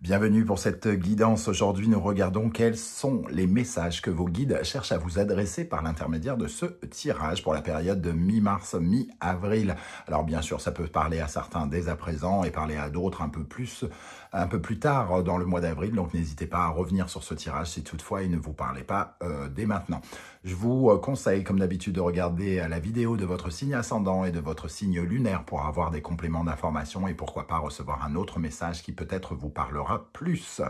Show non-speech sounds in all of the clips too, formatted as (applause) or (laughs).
Bienvenue pour cette guidance. Aujourd'hui, nous regardons quels sont les messages que vos guides cherchent à vous adresser par l'intermédiaire de ce tirage pour la période de mi-mars, mi-avril. Alors bien sûr, ça peut parler à certains dès à présent et parler à d'autres un peu plus un peu plus tard dans le mois d'avril. Donc n'hésitez pas à revenir sur ce tirage si toutefois il ne vous parlait pas euh, dès maintenant. Je vous euh, conseille comme d'habitude de regarder euh, la vidéo de votre signe ascendant et de votre signe lunaire pour avoir des compléments d'information et pourquoi pas recevoir un autre message qui peut-être vous parlera plus.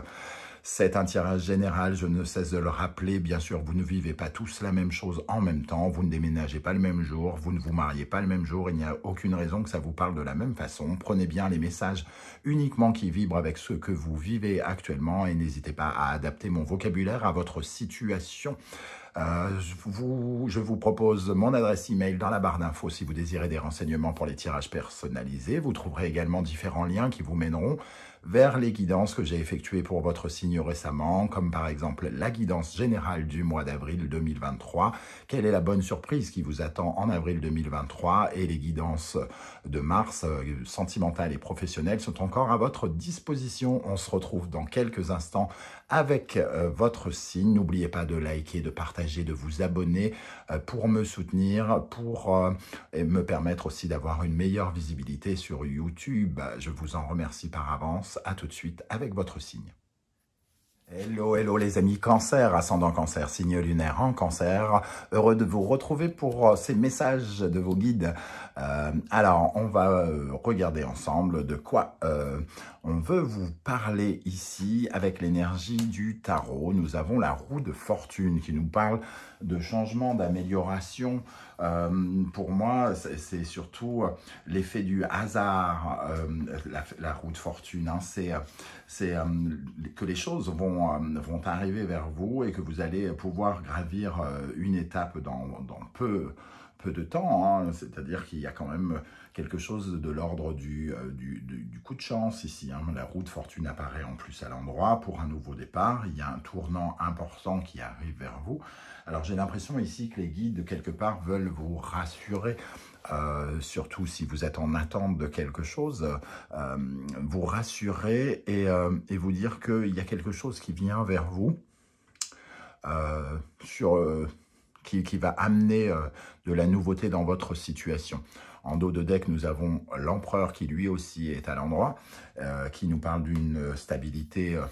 C'est un tirage général, je ne cesse de le rappeler. Bien sûr, vous ne vivez pas tous la même chose en même temps, vous ne déménagez pas le même jour, vous ne vous mariez pas le même jour, il n'y a aucune raison que ça vous parle de la même façon. Prenez bien les messages uniquement qui vibrent avec ce que vous vivez actuellement et n'hésitez pas à adapter mon vocabulaire à votre situation. Euh, je vous propose mon adresse email dans la barre d'infos si vous désirez des renseignements pour les tirages personnalisés. Vous trouverez également différents liens qui vous mèneront vers les guidances que j'ai effectuées pour votre signe récemment, comme par exemple la guidance générale du mois d'avril 2023, quelle est la bonne surprise qui vous attend en avril 2023 et les guidances de mars euh, sentimentales et professionnelles sont encore à votre disposition. On se retrouve dans quelques instants avec euh, votre signe. N'oubliez pas de liker, de partager, de vous abonner euh, pour me soutenir, pour euh, me permettre aussi d'avoir une meilleure visibilité sur YouTube. Je vous en remercie par avance. À tout de suite avec votre signe. Hello, hello les amis cancer, ascendant cancer, signe lunaire en cancer. Heureux de vous retrouver pour euh, ces messages de vos guides. Euh, alors, on va euh, regarder ensemble de quoi on veut vous parler ici avec l'énergie du tarot. Nous avons la roue de fortune qui nous parle de changement, d'amélioration. pour moi, c'est surtout l'effet du hasard, la, roue de fortune. Hein. C'est que les choses vont euh, vont, arriver vers vous et que vous allez pouvoir gravir euh, une étape dans, peu, peu de temps. Hein. C'est-à-dire qu'il y a quand même quelque chose de l'ordre du, euh, du, coup de chance ici. Hein. La route fortune apparaît en plus à l'endroit pour un nouveau départ. Il y a un tournant important qui arrive vers vous. Alors j'ai l'impression ici que les guides, de quelque part, veulent vous rassurer. Euh, surtout si vous êtes en attente de quelque chose, euh, vous rassurer et, et vous dire qu'il y a quelque chose qui vient vers vous sur, qui, qui, va amener de la nouveauté dans votre situation. En dos de deck, nous avons l'empereur qui lui aussi est à l'endroit, euh, qui nous parle d'une stabilité, euh,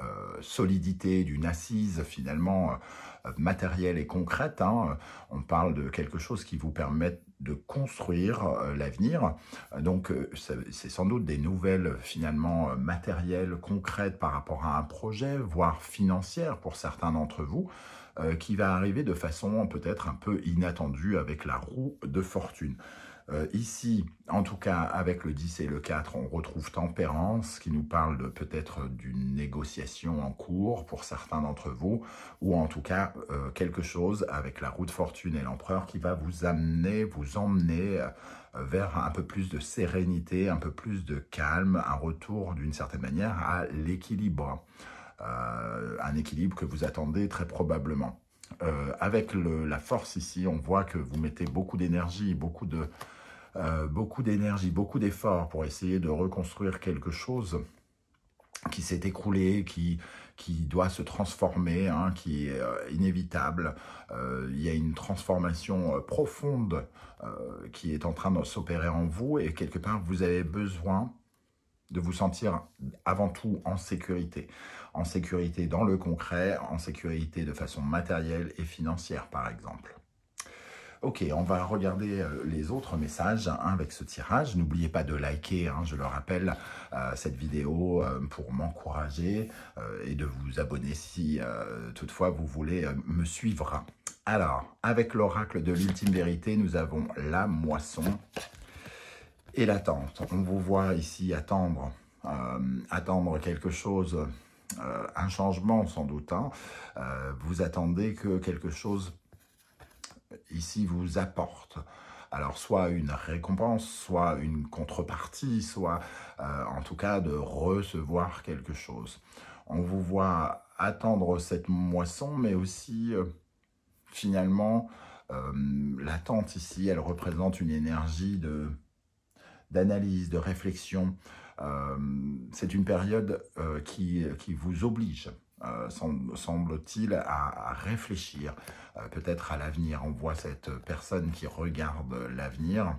euh, solidité, d'une assise finalement matérielle et concrète. Hein. On parle de quelque chose qui vous permet de construire l'avenir. Donc, c'est sans doute des nouvelles finalement matérielles, concrètes par rapport à un projet, voire financière pour certains d'entre vous, qui va arriver de façon peut-être un peu inattendue avec la roue de fortune. Euh, ici, en tout cas, avec le 10 et le 4, on retrouve tempérance qui nous parle peut-être d'une négociation en cours pour certains d'entre vous, ou en tout cas euh, quelque chose avec la roue de fortune et l'empereur qui va vous amener, vous emmener euh, vers un peu plus de sérénité, un peu plus de calme, un retour d'une certaine manière à l'équilibre. un équilibre que vous attendez très probablement. avec la force ici, on voit que vous mettez beaucoup d'énergie, beaucoup de, euh, beaucoup d'énergie, beaucoup d'efforts pour essayer de reconstruire quelque chose qui s'est écroulé, qui, qui doit se transformer, hein, qui est euh, inévitable. Euh, il y a une transformation profonde qui est en train de s'opérer en vous et quelque part, vous avez besoin de vous sentir avant tout en sécurité. En sécurité dans le concret, en sécurité de façon matérielle et financière, par exemple. Ok, on va regarder euh, les autres messages hein, avec ce tirage. N'oubliez pas de liker, hein, je le rappelle, euh, cette vidéo euh, pour m'encourager et de vous abonner si toutefois vous voulez me suivre. Alors, avec l'oracle de l'ultime vérité, nous avons la moisson et l'attente. On vous voit ici attendre, attendre quelque chose, un changement sans doute. Hein. vous attendez que quelque chose ici vous apporte. Alors soit une récompense, soit une contrepartie, soit euh, en tout cas de recevoir quelque chose. On vous voit attendre cette moisson, mais aussi euh, finalement euh, l'attente ici, elle représente une énergie de d'analyse, de réflexion. C'est une période qui vous oblige euh, semble-t-il, à, réfléchir euh, peut-être à l'avenir. On voit cette personne qui regarde l'avenir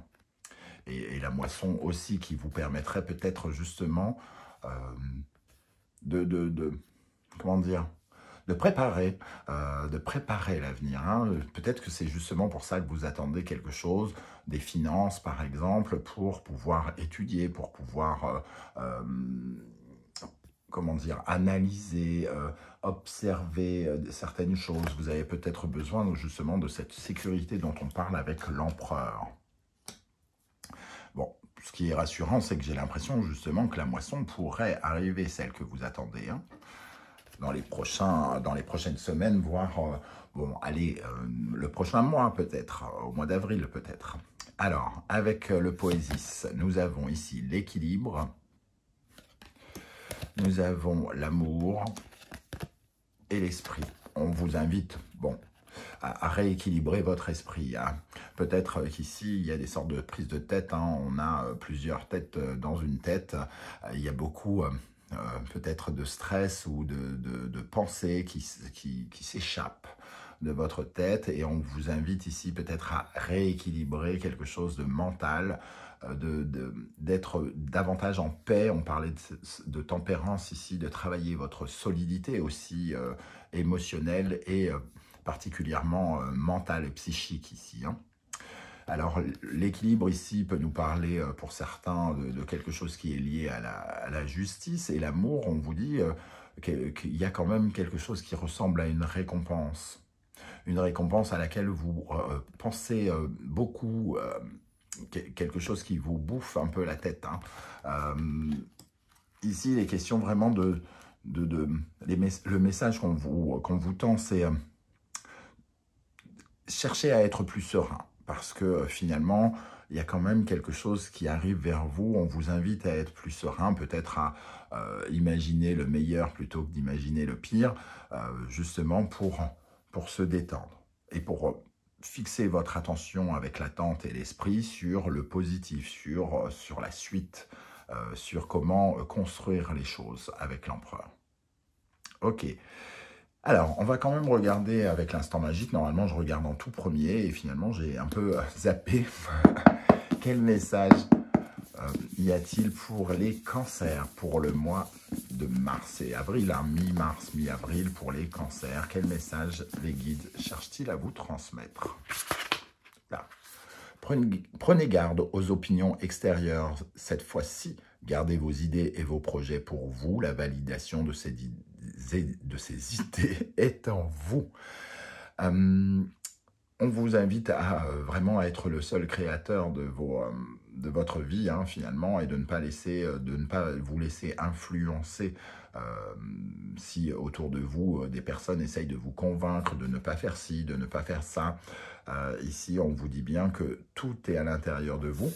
et, la moisson aussi qui vous permettrait peut-être justement euh, de, comment dire, de préparer, de préparer l'avenir. Hein. Peut-être que c'est justement pour ça que vous attendez quelque chose, des finances par exemple, pour pouvoir étudier, pour pouvoir comment dire, analyser, euh, observer euh, certaines choses. Vous avez peut-être besoin justement de cette sécurité dont on parle avec l'empereur. Bon, ce qui est rassurant, c'est que j'ai l'impression justement que la moisson pourrait arriver, celle que vous attendez, hein, dans, les prochains, dans les prochaines semaines, voire, euh, bon, allez, le prochain mois peut-être, au mois d'avril peut-être. Alors, avec le Poésis, nous avons ici l'équilibre, nous avons l'amour et l'esprit. On vous invite, bon, à, rééquilibrer votre esprit. Hein. Peut-être qu'ici, il y a des sortes de prises de tête. Hein. On a euh, plusieurs têtes euh, dans une tête. Euh, il y a beaucoup... peut-être de stress ou de, pensées qui s'échappent de votre tête et on vous invite ici peut-être à rééquilibrer quelque chose de mental, euh, d'être de, davantage en paix. On parlait de, tempérance ici, de travailler votre solidité aussi euh, émotionnelle et euh, particulièrement mentale et psychique ici. Hein. Alors l'équilibre ici peut nous parler pour certains de, quelque chose qui est lié à la justice et l'amour, on vous dit qu'il y a quand même quelque chose qui ressemble à une récompense une récompense à laquelle vous euh, pensez euh, beaucoup, euh, quelque chose qui vous bouffe un peu la tête. Hein. ici, les questions vraiment de... de, le message qu'on vous, qu'on vous tend, c'est chercher à être plus serein. Parce que finalement, il y a quand même quelque chose qui arrive vers vous. On vous invite à être plus serein, peut-être à imaginer le meilleur plutôt que d'imaginer le pire, justement pour pour se détendre et pour euh, fixer votre attention avec l'attente et l'esprit sur le positif, sur, euh, sur la suite, euh, sur comment construire les choses avec l'empereur. Ok. Alors, on va quand même regarder avec l'instant magique. Normalement, je regarde en tout premier et finalement, j'ai un peu zappé. (laughs) Quel message y a-t-il pour les cancers pour le mois de mars et avril, hein, mi-mars, mi-avril pour les cancers Quel message les guides cherchent-ils à vous transmettre Prenez, garde aux opinions extérieures cette fois-ci. Gardez vos idées et vos projets pour vous. La validation de ces, de ces (laughs) idées est en vous. Hum, on vous invite à euh, vraiment être le seul créateur de, euh, votre vie hein, finalement et de ne pas laisser euh, de ne pas vous laisser influencer si autour de vous des personnes essayent de vous convaincre de ne pas faire ci de ne pas faire ça ici on vous dit bien que tout est à l'intérieur de vous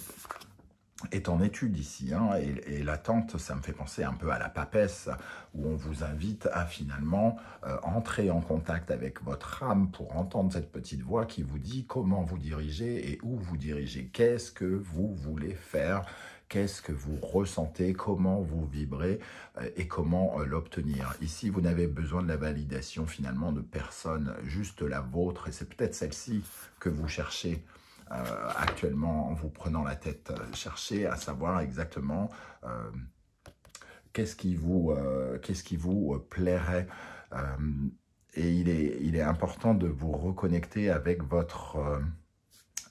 est en étude ici, hein, et, l'attente, ça me fait penser un peu à la papesse, où on vous invite à finalement euh, entrer en contact avec votre âme pour entendre cette petite voix qui vous dit comment vous dirigez et où vous dirigez, qu'est-ce que vous voulez faire, qu'est-ce que vous ressentez, comment vous vibrez euh, et comment euh, l'obtenir. Ici, vous n'avez besoin de la validation finalement de personne, juste la vôtre, et c'est peut-être celle-ci que vous cherchez. Euh, actuellement en vous prenant la tête. Euh, Cherchez à savoir exactement euh, qu'est-ce qui, vous, plairait. et il est, important de vous reconnecter avec votre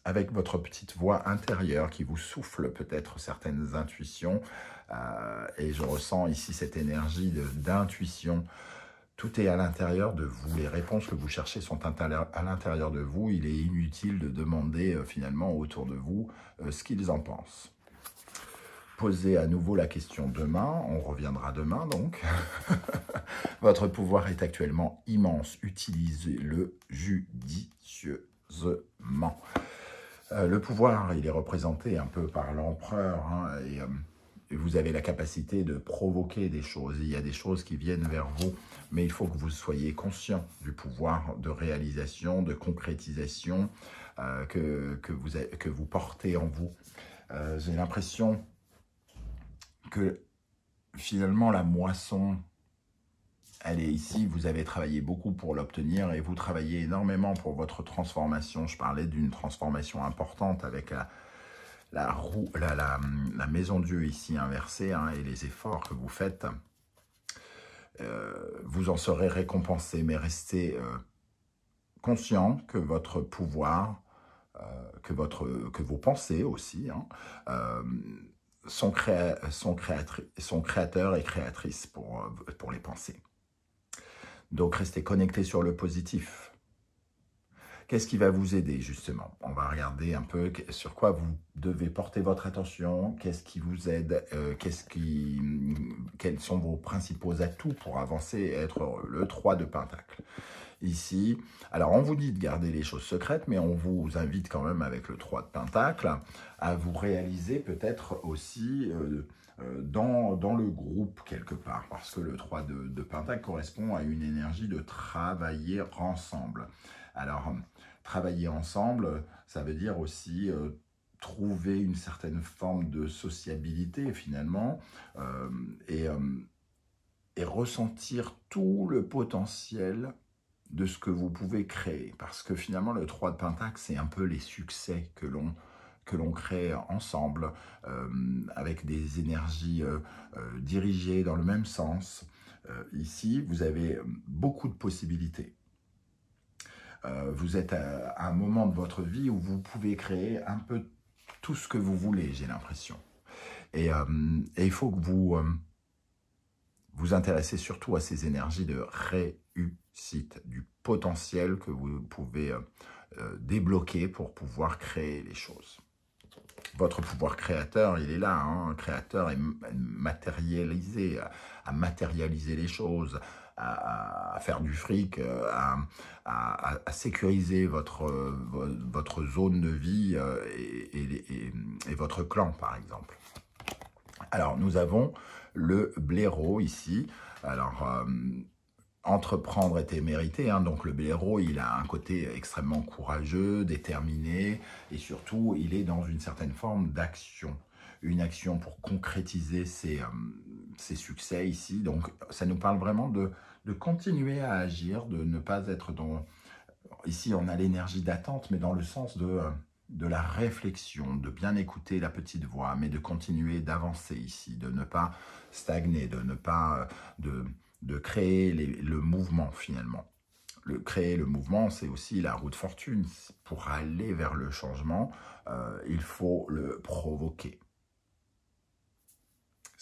avec votre petite voix intérieure qui vous souffle peut-être certaines intuitions. et je ressens ici cette énergie d'intuition tout est à l'intérieur de vous. Les réponses que vous cherchez sont à l'intérieur de vous. Il est inutile de demander euh, finalement autour de vous euh, ce qu'ils en pensent. Posez à nouveau la question demain. On reviendra demain donc. (laughs) Votre pouvoir est actuellement immense. Utilisez-le judicieusement. Euh, le pouvoir, il est représenté un peu par l'empereur hein, et vous avez la capacité de provoquer des choses. Il y a des choses qui viennent vers vous, mais il faut que vous soyez conscient du pouvoir de réalisation, de concrétisation euh, que, que, vous, que vous portez en vous. Euh, j'ai l'impression que finalement la moisson, elle est ici, vous avez travaillé beaucoup pour l'obtenir et vous travaillez énormément pour votre transformation. Je parlais d'une transformation importante avec la la, roue, la, maison Dieu ici inversée hein, et les efforts que vous faites, euh, vous en serez récompensé, mais restez euh, conscient que votre pouvoir, euh, que, votre, que vos pensées aussi, hein, sont, créateurs et créatrices pour, pour les pensées. Donc restez connectés sur le positif, Qu'est-ce qui va vous aider justement On va regarder un peu sur quoi vous devez porter votre attention, qu'est-ce qui vous aide, euh, qui, mm, quels sont vos principaux atouts pour avancer et être Le 3 de Pentacle. Ici, alors on vous dit de garder les choses secrètes, mais on vous invite quand même avec le 3 de Pentacle à vous réaliser peut-être aussi euh, euh, dans, le groupe quelque part, parce que le 3 de, de Pentacle correspond à une énergie de travailler ensemble. Alors, travailler ensemble, ça veut dire aussi euh, trouver une certaine forme de sociabilité finalement euh, euh, et, ressentir tout le potentiel de ce que vous pouvez créer. Parce que finalement, le 3 de Pentax, c'est un peu les succès que l'on que l'on crée ensemble, avec des énergies dirigées dans le même sens. ici, vous avez beaucoup de possibilités. Euh, vous êtes à, un moment de votre vie où vous pouvez créer un peu tout ce que vous voulez, j'ai l'impression. Et, euh, il faut que vous euh, vous intéressez surtout à ces énergies de réussite, du potentiel que vous pouvez débloquer pour pouvoir créer les choses. Votre pouvoir créateur, il est là, hein. Un créateur est matérialisé, à matérialiser les choses, à, faire du fric, euh, à, sécuriser votre, zone de vie euh, et, votre clan, par exemple. Alors, nous avons le blaireau ici. Alors, euh, entreprendre était mérité. Hein. Donc, le blaireau, il a un côté extrêmement courageux, déterminé, et surtout, il est dans une certaine forme d'action une action pour concrétiser euh, ces, succès ici. Donc, ça nous parle vraiment de, continuer à agir, de ne pas être dans... Ici, on a l'énergie d'attente, mais dans le sens de, euh, de la réflexion, de bien écouter la petite voix, mais de continuer d'avancer ici, de ne pas stagner, de ne pas... Euh, de, de créer le mouvement finalement. Le, créer le mouvement, c'est aussi la roue de fortune. Pour aller vers le changement, il faut le provoquer.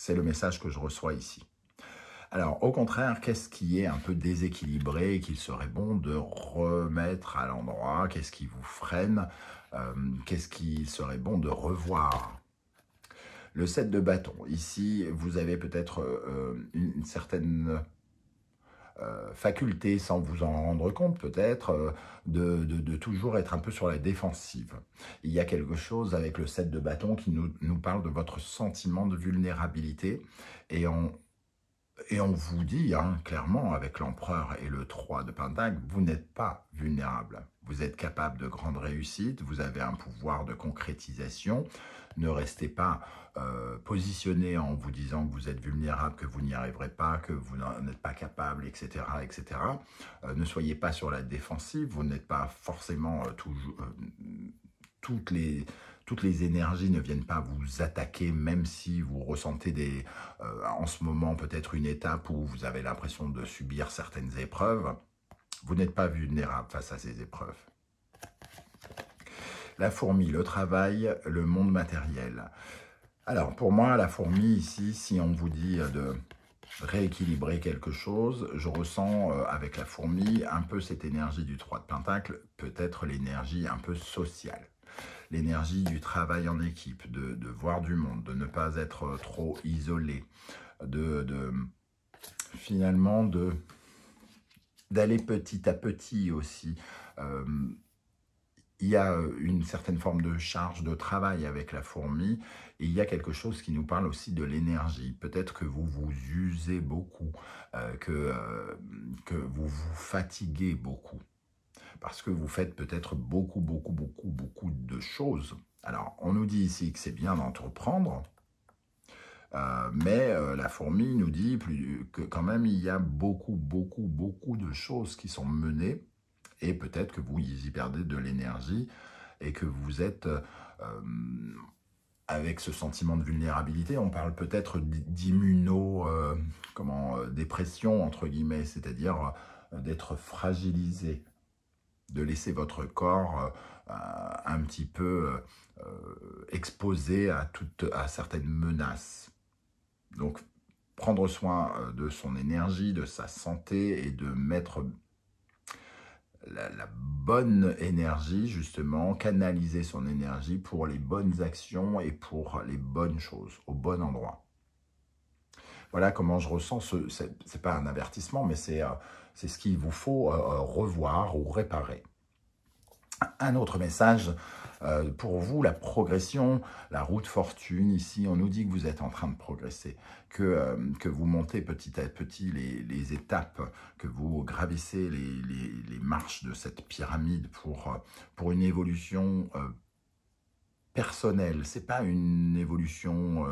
C'est le message que je reçois ici. Alors, au contraire, qu'est-ce qui est un peu déséquilibré et qu'il serait bon de remettre à l'endroit Qu'est-ce qui vous freine euh, Qu'est-ce qui serait bon de revoir Le set de bâton. Ici, vous avez peut-être euh, une certaine euh, faculté, sans vous en rendre compte peut-être, euh, de, toujours être un peu sur la défensive. Il y a quelque chose avec le 7 de bâton qui nous, parle de votre sentiment de vulnérabilité et on, et on vous dit hein, clairement avec l'empereur et le 3 de Pentacle, vous n'êtes pas vulnérable. Vous êtes capable de grandes réussites, vous avez un pouvoir de concrétisation, ne restez pas euh, positionné en vous disant que vous êtes vulnérable, que vous n'y arriverez pas, que vous n'êtes pas capable, etc. etc. Euh, ne soyez pas sur la défensive, vous n'êtes pas forcément euh, toujours... toutes les, toutes les énergies ne viennent pas vous attaquer, même si vous ressentez des, en ce moment peut-être une étape où vous avez l'impression de subir certaines épreuves. Vous n'êtes pas vulnérable face à ces épreuves la fourmi, le travail, le monde matériel. Alors pour moi, la fourmi ici, si on vous dit de rééquilibrer quelque chose, je ressens euh, avec la fourmi un peu cette énergie du 3 de Pentacle, peut-être l'énergie un peu sociale. L'énergie du travail en équipe, de, voir du monde, de ne pas être trop isolé, de, finalement d'aller petit à petit aussi. Euh, il y a euh, une certaine forme de charge de travail avec la fourmi et il y a quelque chose qui nous parle aussi de l'énergie. Peut-être que vous vous usez beaucoup, euh, que, euh, que vous vous fatiguez beaucoup, parce que vous faites peut-être beaucoup, beaucoup, beaucoup, beaucoup de choses. Alors, on nous dit ici que c'est bien d'entreprendre, mais la fourmi nous dit que quand même il y a beaucoup, beaucoup, beaucoup de choses qui sont menées et peut-être que vous y perdez de l'énergie et que vous êtes euh, euh, avec ce sentiment de vulnérabilité. On parle peut-être d'immuno, euh, comment, dépression entre guillemets, c'est-à-dire d'être fragilisé, de laisser votre corps un petit peu exposé à toutes, à certaines menaces. Donc prendre soin de son énergie, de sa santé et de mettre la, bonne énergie, justement, canaliser son énergie pour les bonnes actions et pour les bonnes choses, au bon endroit. Voilà comment je ressens ce. n'est pas un avertissement, mais c'est euh, ce qu'il vous faut euh, euh, revoir ou réparer. Un autre message euh, pour vous, la progression, la route fortune, ici, on nous dit que vous êtes en train de progresser, que, euh, que vous montez petit à petit les, les étapes, que vous gravissez les, les, marches de cette pyramide pour, euh, pour une évolution personnelle. personnelle, n'est pas une évolution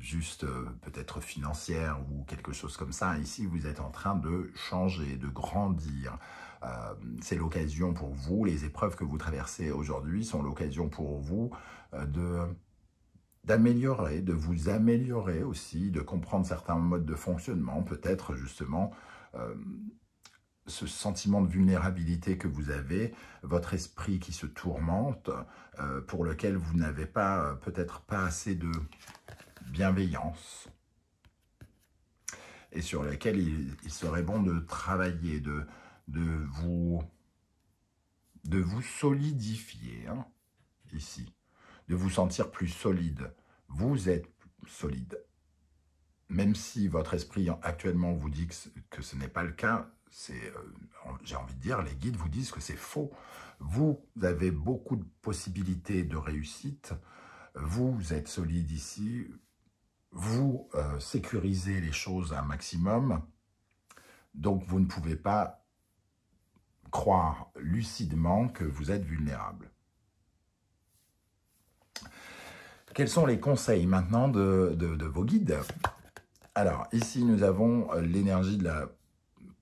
juste peut-être financière ou quelque chose comme ça. Ici, vous êtes en train de changer, de grandir, euh, c'est l'occasion pour vous, les épreuves que vous traversez aujourd'hui sont l'occasion pour vous euh, de d'améliorer, de vous améliorer aussi, de comprendre certains modes de fonctionnement, peut-être justement euh, ce sentiment de vulnérabilité que vous avez, votre esprit qui se tourmente, pour lequel vous n'avez pas peut-être pas assez de bienveillance, et sur lequel il, il serait bon de travailler, de de vous, de vous solidifier hein, ici, de vous sentir plus solide. Vous êtes solide. Même si votre esprit actuellement vous dit que ce n'est pas le cas, c'est, euh, j'ai envie de dire, les guides vous disent que c'est faux. Vous avez beaucoup de possibilités de réussite. Vous êtes solide ici. Vous euh, sécurisez les choses un maximum. Donc, vous ne pouvez pas croire lucidement que vous êtes vulnérable. Quels sont les conseils maintenant de, vos guides Alors, ici, nous avons l'énergie de la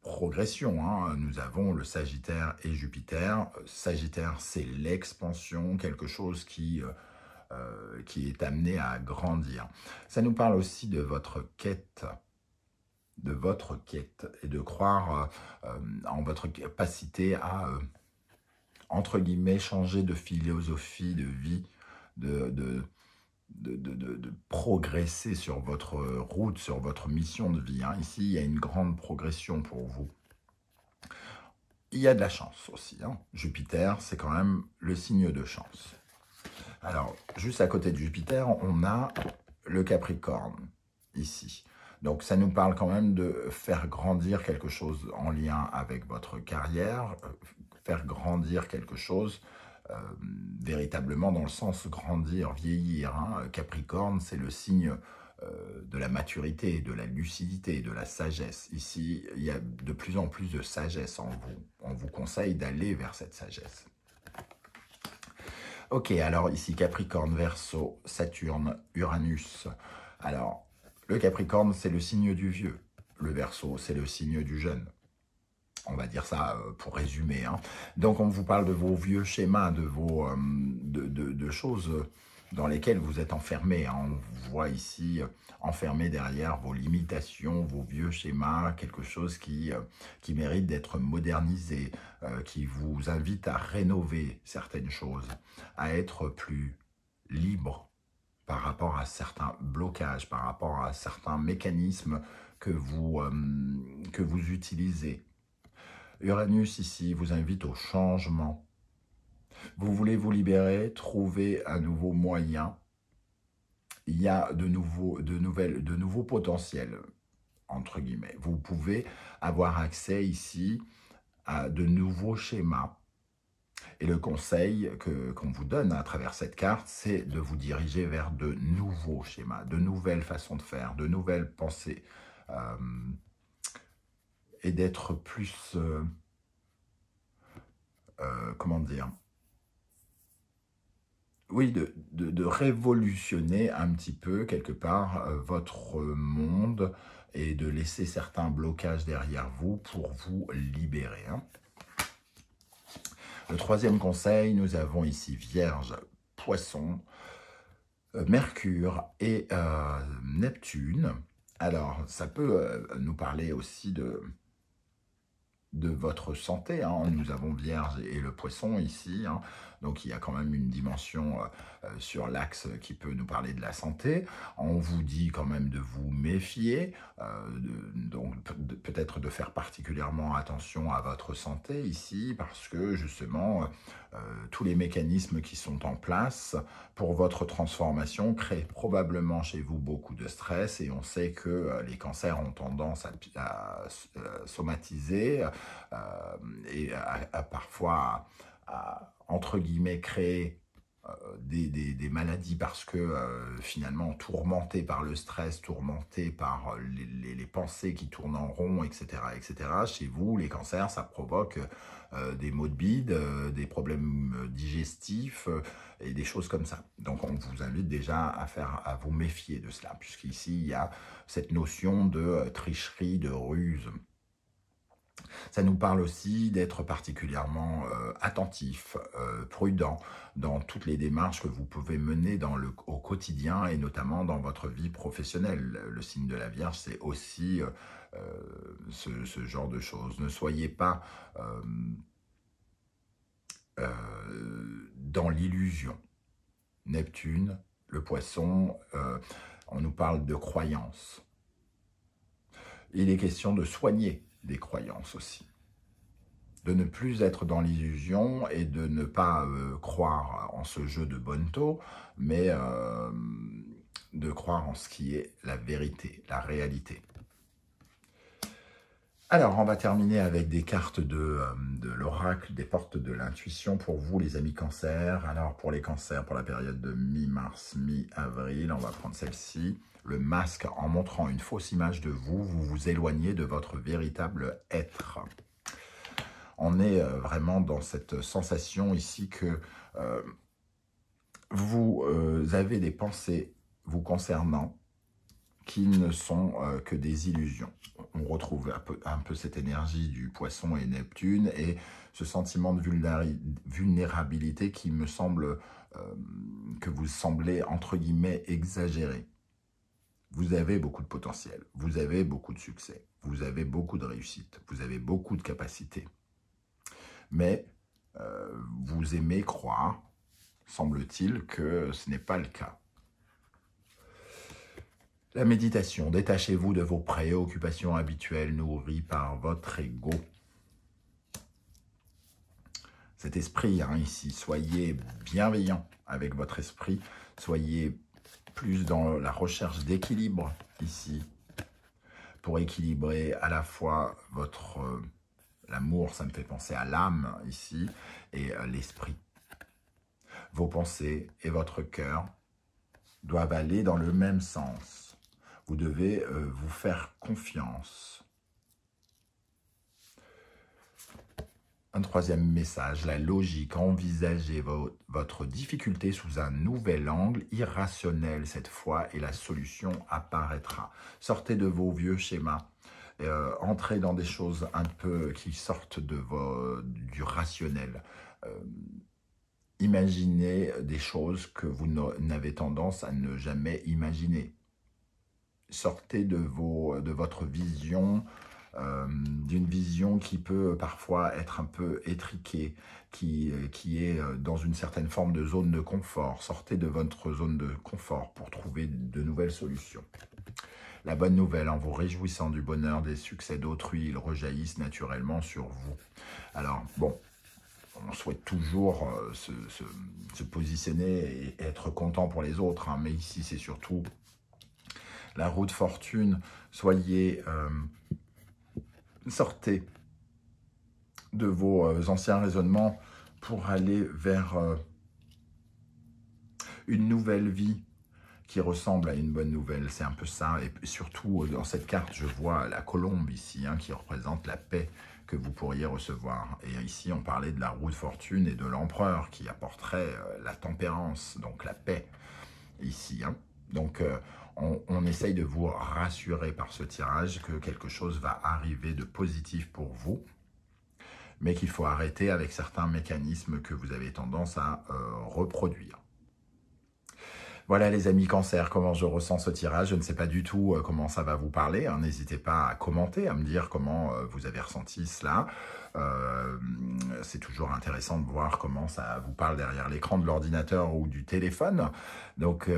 progression. Hein. Nous avons le Sagittaire et Jupiter. Sagittaire, c'est l'expansion, quelque chose qui, euh, euh, qui est amené à grandir. Ça nous parle aussi de votre quête de votre quête et de croire euh, euh, en votre capacité à, euh, entre guillemets, changer de philosophie de vie, de, de, progresser sur votre route, sur votre mission de vie. Hein. Ici, il y a une grande progression pour vous. Il y a de la chance aussi. Hein. Jupiter, c'est quand même le signe de chance. Alors, juste à côté de Jupiter, on a le Capricorne, ici. Donc ça nous parle quand même de faire grandir quelque chose en lien avec votre carrière, euh, faire grandir quelque chose euh, véritablement dans le sens grandir, vieillir. Hein. Capricorne, c'est le signe euh, de la maturité, de la lucidité, de la sagesse. Ici, il y a de plus en plus de sagesse en vous. On vous conseille d'aller vers cette sagesse. Ok, alors ici Capricorne, Verseau, Saturne, Uranus. Alors, le Capricorne, c'est le signe du vieux. Le Verseau, c'est le signe du jeune. On va dire ça euh, pour résumer. Hein. Donc, on vous parle de vos vieux schémas, de vos euh, de, choses dans lesquelles vous êtes enfermés. Hein. On vous voit ici euh, enfermé derrière vos limitations, vos vieux schémas, quelque chose qui, qui mérite d'être modernisé, qui vous invite à rénover certaines choses, à être plus libre, par rapport à certains blocages, par rapport à certains mécanismes que vous, euh, que vous utilisez. Uranus ici vous invite au changement. Vous voulez vous libérer, trouver un nouveau moyen. Il y a de, nouveaux, de, nouvelles, de nouveaux potentiels, entre guillemets. Vous pouvez avoir accès ici à de nouveaux schémas et le conseil qu'on vous donne à travers cette carte, c'est de vous diriger vers de nouveaux schémas, de nouvelles façons de faire, de nouvelles pensées, euh, et d'être plus, euh, euh, comment dire, oui, de, révolutionner un petit peu, quelque part, votre monde et de laisser certains blocages derrière vous pour vous libérer. Hein. Le troisième conseil, nous avons ici Vierge, Poisson, euh, Mercure et euh, Neptune. Alors, ça peut euh, nous parler aussi de, de votre santé. Hein. Nous avons Vierge et le Poisson ici. Hein. Donc il y a quand même une dimension euh, euh, sur l'axe qui peut nous parler de la santé. On vous dit quand même de vous méfier, euh, donc peut-être de faire particulièrement attention à votre santé ici, parce que justement, tous les mécanismes qui sont en place pour votre transformation créent probablement chez vous beaucoup de stress et on sait que les cancers ont tendance à, somatiser et à, parfois à entre guillemets, créer euh, des, maladies parce que euh, finalement, tourmenté par le stress, tourmenté par euh, les, pensées qui tournent en rond, etc., etc., chez vous, les cancers, ça provoque des maux de bide, des problèmes digestifs et des choses comme ça. Donc, on vous invite déjà à, faire, à vous méfier de cela, puisqu'ici, il y a cette notion de tricherie, de ruse. Ça nous parle aussi d'être particulièrement euh, attentif, euh, prudent dans toutes les démarches que vous pouvez mener au quotidien et notamment dans votre vie professionnelle. Le signe de la Vierge, c'est aussi euh, ce, ce, genre de choses. Ne soyez pas dans l'illusion. Neptune, le poisson, on nous parle de croyance. Il est question de soigner des croyances aussi. De ne plus être dans l'illusion et de ne pas euh, croire en ce jeu de taux, mais euh, de croire en ce qui est la vérité, la réalité. Alors, on va terminer avec des cartes de, euh, de l'oracle, des portes de l'intuition pour vous, les amis cancers. Alors, pour les cancers, pour la période de mi-mars, mi-avril, on va prendre celle-ci le masque en montrant une fausse image de vous, vous vous éloignez de votre véritable être. On est euh, vraiment dans cette sensation ici que euh, vous euh, avez des pensées vous concernant qui ne sont que des illusions. On retrouve un peu, cette énergie du poisson et Neptune et ce sentiment de vulnérabilité qui me semble que vous semblez entre guillemets exagéré. Vous avez beaucoup de potentiel, vous avez beaucoup de succès, vous avez beaucoup de réussite, vous avez beaucoup de capacités. Mais euh, vous aimez croire, semble-t-il, que ce n'est pas le cas. La méditation, détachez-vous de vos préoccupations habituelles nourries par votre ego. Cet esprit, hein, ici, soyez bienveillant avec votre esprit, soyez plus dans la recherche d'équilibre ici, pour équilibrer à la fois votre... Euh, l'amour, ça me fait penser à l'âme ici, et euh, l'esprit. Vos pensées et votre cœur doivent aller dans le même sens. Vous devez euh, vous faire confiance. un troisième message, la logique. Envisagez votre, difficulté sous un nouvel angle, irrationnel cette fois, et la solution apparaîtra. Sortez de vos vieux schémas. Euh, entrez dans des choses un peu qui sortent de vos, du rationnel. Euh, imaginez des choses que vous n'avez tendance à ne jamais imaginer. Sortez de, vos, de votre vision euh, d'une vision qui peut parfois être un peu étriquée, qui, euh, qui est euh, dans une certaine forme de zone de confort. Sortez de votre zone de confort pour trouver de nouvelles solutions. La bonne nouvelle, en vous réjouissant du bonheur, des succès d'autrui, ils rejaillissent naturellement sur vous. Alors, bon, on souhaite toujours se, se, positionner et être content pour les autres, hein, mais ici, c'est surtout la route fortune. Soyez sortez de vos euh, anciens raisonnements pour aller vers euh, une nouvelle vie qui ressemble à une bonne nouvelle. C'est un peu ça. Et surtout, euh, dans cette carte, je vois la colombe ici, hein, qui représente la paix que vous pourriez recevoir. Et ici, on parlait de la roue de fortune et de l'empereur qui apporterait la tempérance, donc la paix, ici. Hein. Donc, on, essaye de vous rassurer par ce tirage que quelque chose va arriver de positif pour vous, mais qu'il faut arrêter avec certains mécanismes que vous avez tendance à euh, reproduire. Voilà les amis cancer, comment je ressens ce tirage. Je ne sais pas du tout euh, comment ça va vous parler. Hein. N'hésitez pas à commenter, à me dire comment euh, vous avez ressenti cela. c'est toujours intéressant de voir comment ça vous parle derrière l'écran de l'ordinateur ou du téléphone. Donc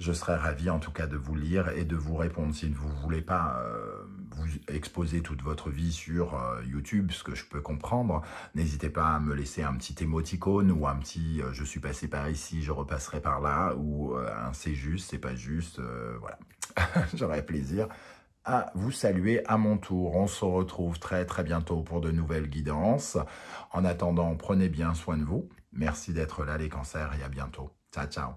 je serais ravi en tout cas de vous lire et de vous répondre. Si vous voulez pas euh, vous exposer toute votre vie sur euh, YouTube, ce que je peux comprendre, n'hésitez pas à me laisser un petit émoticône ou un petit euh, je suis passé par ici, je repasserai par là ou un c'est juste, c'est pas juste, voilà. (laughs) J'aurais plaisir à vous saluer à mon tour. On se retrouve très très bientôt pour de nouvelles guidances. En attendant, prenez bien soin de vous. Merci d'être là les cancers et à bientôt. Ciao ciao.